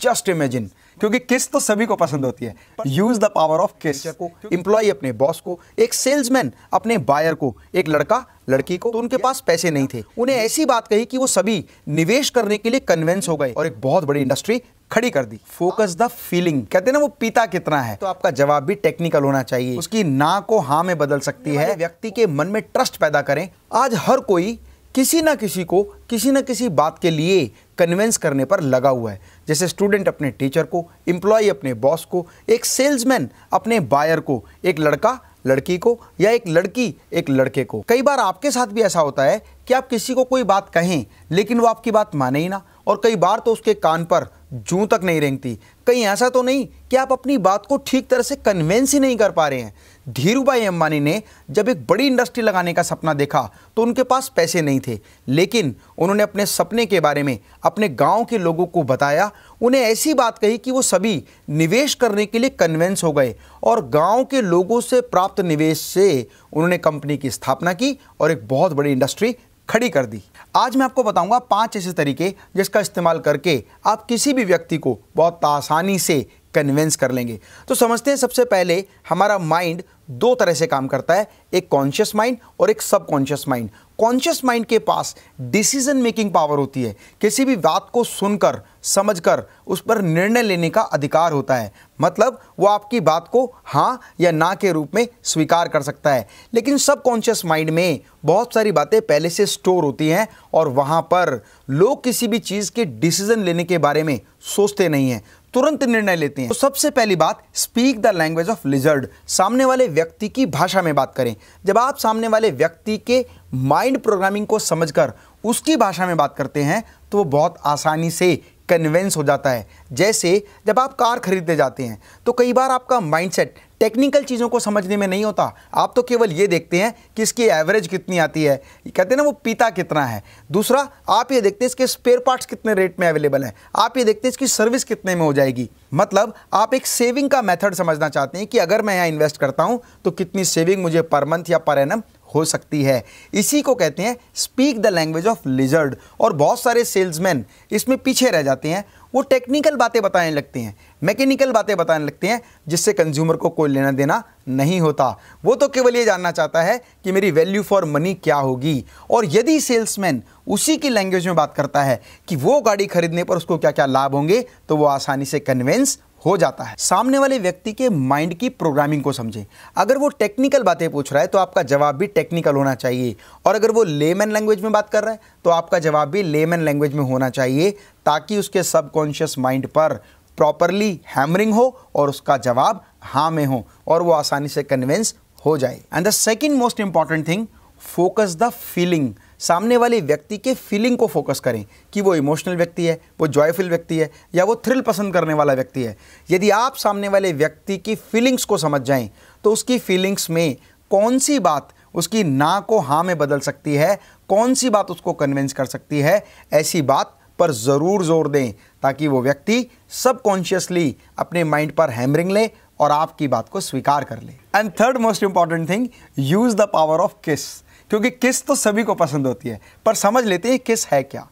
just imagine क्योंकि किस तो सभी को पसंद होती है यूज द पावर ऑफ किस को इंप्लॉय अपने बॉस को एक सेल्समैन अपने बायर को एक लड़का लड़की को तो उनके पास पैसे नहीं थे उन्हें ऐसी बात कही कि वो सभी निवेश करने के लिए कन्वेंस हो गए और एक बहुत बड़ी इंडस्ट्री खड़ी कर दी फोकस द फीलिंग कहते हैं ना वो पिता कितना है तो आपका जवाब भी टेक्निकल होना चाहिए उसकी ना को हाँ में बदल सकती है व्यक्ति के मन में ट्रस्ट पैदा करें आज हर कोई किसी ना किसी को किसी ना किसी बात के लिए कन्वेंस करने पर लगा हुआ है जैसे स्टूडेंट अपने टीचर को एम्प्लॉय अपने बॉस को एक सेल्समैन अपने बायर को एक लड़का लड़की को या एक लड़की एक लड़के को कई बार आपके साथ भी ऐसा होता है कि आप किसी को कोई बात कहें लेकिन वो आपकी बात माने ही ना और कई बार तो उसके कान पर जू तक नहीं रेंगती कहीं ऐसा तो नहीं कि आप अपनी बात को ठीक तरह से कन्वेंस ही नहीं कर पा रहे हैं धीरूभाई अंबानी ने जब एक बड़ी इंडस्ट्री लगाने का सपना देखा तो उनके पास पैसे नहीं थे लेकिन उन्होंने अपने सपने के बारे में अपने गांव के लोगों को बताया उन्हें ऐसी बात कही कि वो सभी निवेश करने के लिए कन्वेंस हो गए और गांव के लोगों से प्राप्त निवेश से उन्होंने कंपनी की स्थापना की और एक बहुत बड़ी इंडस्ट्री खड़ी कर दी आज मैं आपको बताऊंगा पांच ऐसे तरीके जिसका इस्तेमाल करके आप किसी भी व्यक्ति को बहुत आसानी से कन्विंस कर लेंगे तो समझते हैं सबसे पहले हमारा माइंड दो तरह से काम करता है एक कॉन्शियस माइंड और एक सबकॉन्शियस माइंड कॉन्शियस माइंड के पास डिसीजन मेकिंग पावर होती है किसी भी बात को सुनकर समझकर उस पर निर्णय लेने का अधिकार होता है मतलब वो आपकी बात को हाँ या ना के रूप में स्वीकार कर सकता है लेकिन सबकॉन्शियस माइंड में बहुत सारी बातें पहले से स्टोर होती हैं और वहाँ पर लोग किसी भी चीज़ के डिसीजन लेने के बारे में सोचते नहीं हैं तुरंत निर्णय लेते हैं तो सबसे पहली बात speak the language of lizard सामने वाले व्यक्ति की भाषा में बात करें जब आप सामने वाले व्यक्ति के माइंड प्रोग्रामिंग को समझकर उसकी भाषा में बात करते हैं तो वो बहुत आसानी से कन्वेंस हो जाता है जैसे जब आप कार खरीदने जाते हैं तो कई बार आपका माइंडसेट टेक्निकल चीज़ों को समझने में नहीं होता आप तो केवल ये देखते हैं कि इसकी एवरेज कितनी आती है कहते हैं ना वो पीता कितना है दूसरा आप ये देखते हैं इसके स्पेयर पार्ट्स कितने रेट में अवेलेबल हैं आप ये देखते हैं इसकी सर्विस कितने में हो जाएगी मतलब आप एक सेविंग का मेथड समझना चाहते हैं कि अगर मैं यहाँ इन्वेस्ट करता हूँ तो कितनी सेविंग मुझे पर मंथ या पर एनम हो सकती है इसी को कहते हैं speak the language of lizard और बहुत सारे सेल्समैन इसमें पीछे रह जाते हैं वो टेक्निकल बातें बताने लगते हैं मैकेनिकल बातें बताने लगते हैं जिससे कंज्यूमर को कोई लेना देना नहीं होता वो तो केवल ये जानना चाहता है कि मेरी वैल्यू फॉर मनी क्या होगी और यदि सेल्समैन उसी की लैंग्वेज में बात करता है कि वो गाड़ी खरीदने पर उसको क्या क्या लाभ होंगे तो वो आसानी से कन्वेंस हो जाता है सामने वाले व्यक्ति के माइंड की प्रोग्रामिंग को समझें अगर वो टेक्निकल बातें पूछ रहा है तो आपका जवाब भी टेक्निकल होना चाहिए और अगर वो लेमन लैंग्वेज में बात कर रहा है तो आपका जवाब भी लेमन लैंग्वेज में होना चाहिए ताकि उसके सबकॉन्शियस माइंड पर प्रॉपरली हैमरिंग हो और उसका जवाब हाँ में हो और वो आसानी से कन्विंस हो जाए and the second most important thing focus the feeling सामने वाले व्यक्ति के फीलिंग को फोकस करें कि वो इमोशनल व्यक्ति है वो जॉयफुल व्यक्ति है या वो थ्रिल पसंद करने वाला व्यक्ति है यदि आप सामने वाले व्यक्ति की फीलिंग्स को समझ जाएं तो उसकी फीलिंग्स में कौन सी बात उसकी ना को हाँ में बदल सकती है कौन सी बात उसको कन्विंस कर सकती है ऐसी बात पर ज़रूर जोर दें ताकि वो व्यक्ति सबकॉन्शियसली अपने माइंड पर हैमरिंग ले और आपकी बात को स्वीकार कर ले and third most important thing use the power of KISS क्योंकि किस तो सभी को पसंद होती है पर समझ लेते हैं किस है क्या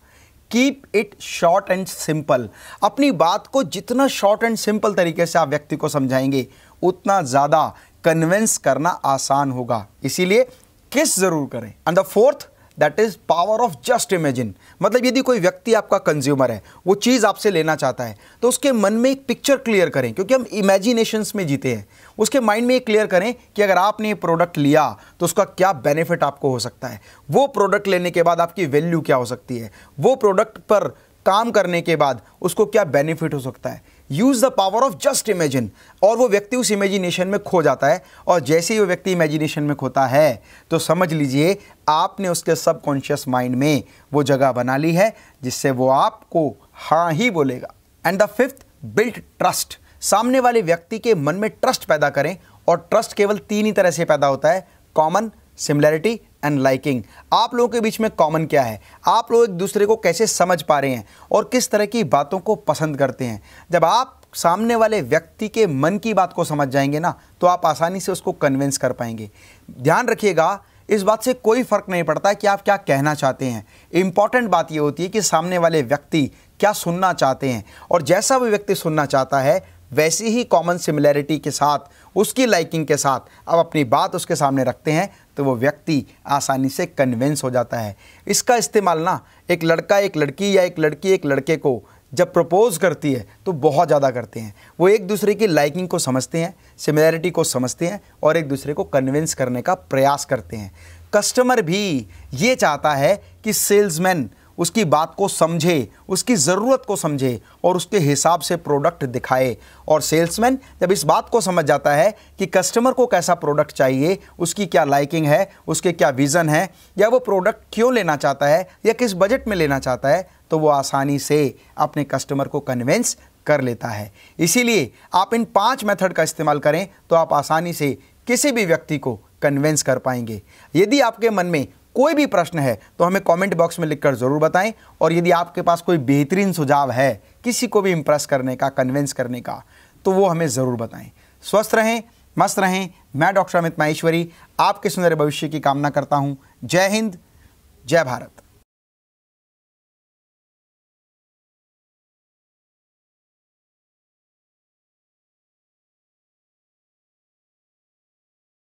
keep it short and simple अपनी बात को जितना शॉर्ट एंड सिंपल तरीके से आप व्यक्ति को समझाएंगे उतना ज़्यादा कन्विंस करना आसान होगा इसीलिए किस ज़रूर करें and the fourth that is power of just imagine मतलब यदि कोई व्यक्ति आपका कंज्यूमर है वो चीज़ आपसे लेना चाहता है तो उसके मन में एक पिक्चर क्लियर करें क्योंकि हम इमेजिनेशंस में जीते हैं उसके माइंड में ये क्लियर करें कि अगर आपने ये प्रोडक्ट लिया तो उसका क्या बेनिफिट आपको हो सकता है वो प्रोडक्ट लेने के बाद आपकी वैल्यू क्या हो सकती है वो प्रोडक्ट पर काम करने के बाद उसको क्या बेनिफिट हो सकता है use the power of just imagine और वो व्यक्ति उस इमेजिनेशन में खो जाता है और जैसे ही वो व्यक्ति इमेजिनेशन में खोता है तो समझ लीजिए आपने उसके सबकॉन्शियस माइंड में वो जगह बना ली है जिससे वो आपको हाँ ही बोलेगा and the fifth built trust सामने वाले व्यक्ति के मन में ट्रस्ट पैदा करें और ट्रस्ट केवल तीन ही तरह से पैदा होता है कॉमन सिमिलैरिटी एंड लाइकिंग आप लोगों के बीच में कॉमन क्या है आप लोग एक दूसरे को कैसे समझ पा रहे हैं और किस तरह की बातों को पसंद करते हैं जब आप सामने वाले व्यक्ति के मन की बात को समझ जाएंगे ना तो आप आसानी से उसको कन्विंस कर पाएंगे ध्यान रखिएगा इस बात से कोई फ़र्क नहीं पड़ता कि आप क्या कहना चाहते हैं इंपॉर्टेंट बात यह होती है कि सामने वाले व्यक्ति क्या सुनना चाहते हैं और जैसा वो व्यक्ति सुनना चाहता है वैसी ही कॉमन सिमिलैरिटी के साथ उसकी लाइकिंग के साथ अब अपनी बात उसके सामने रखते हैं तो वो व्यक्ति आसानी से कन्विंस हो जाता है इसका इस्तेमाल ना एक लड़का एक लड़की या एक लड़की एक लड़के को जब प्रपोज करती है तो बहुत ज़्यादा करते हैं वो एक दूसरे की लाइकिंग को समझते हैं सिमिलैरिटी को समझते हैं और एक दूसरे को कन्विंस करने का प्रयास करते हैं कस्टमर भी ये चाहता है कि सेल्समैन उसकी बात को समझे उसकी ज़रूरत को समझे और उसके हिसाब से प्रोडक्ट दिखाए और सेल्समैन जब इस बात को समझ जाता है कि कस्टमर को कैसा प्रोडक्ट चाहिए उसकी क्या लाइकिंग है उसके क्या विज़न है या वो प्रोडक्ट क्यों लेना चाहता है या किस बजट में लेना चाहता है तो वो आसानी से अपने कस्टमर को कन्वेंस कर लेता है इसीलिए आप इन पांच मेथड का इस्तेमाल करें तो आप आसानी से किसी भी व्यक्ति को कन्वेंस कर पाएंगे यदि आपके मन में कोई भी प्रश्न है तो हमें कमेंट बॉक्स में लिखकर ज़रूर बताएं और यदि आपके पास कोई बेहतरीन सुझाव है किसी को भी इम्प्रेस करने का कन्विंस करने का तो वो हमें ज़रूर बताएं स्वस्थ रहें मस्त रहें मैं डॉक्टर अमित माहेश्वरी आपके सुंदर भविष्य की कामना करता हूँ जय हिंद जय भारत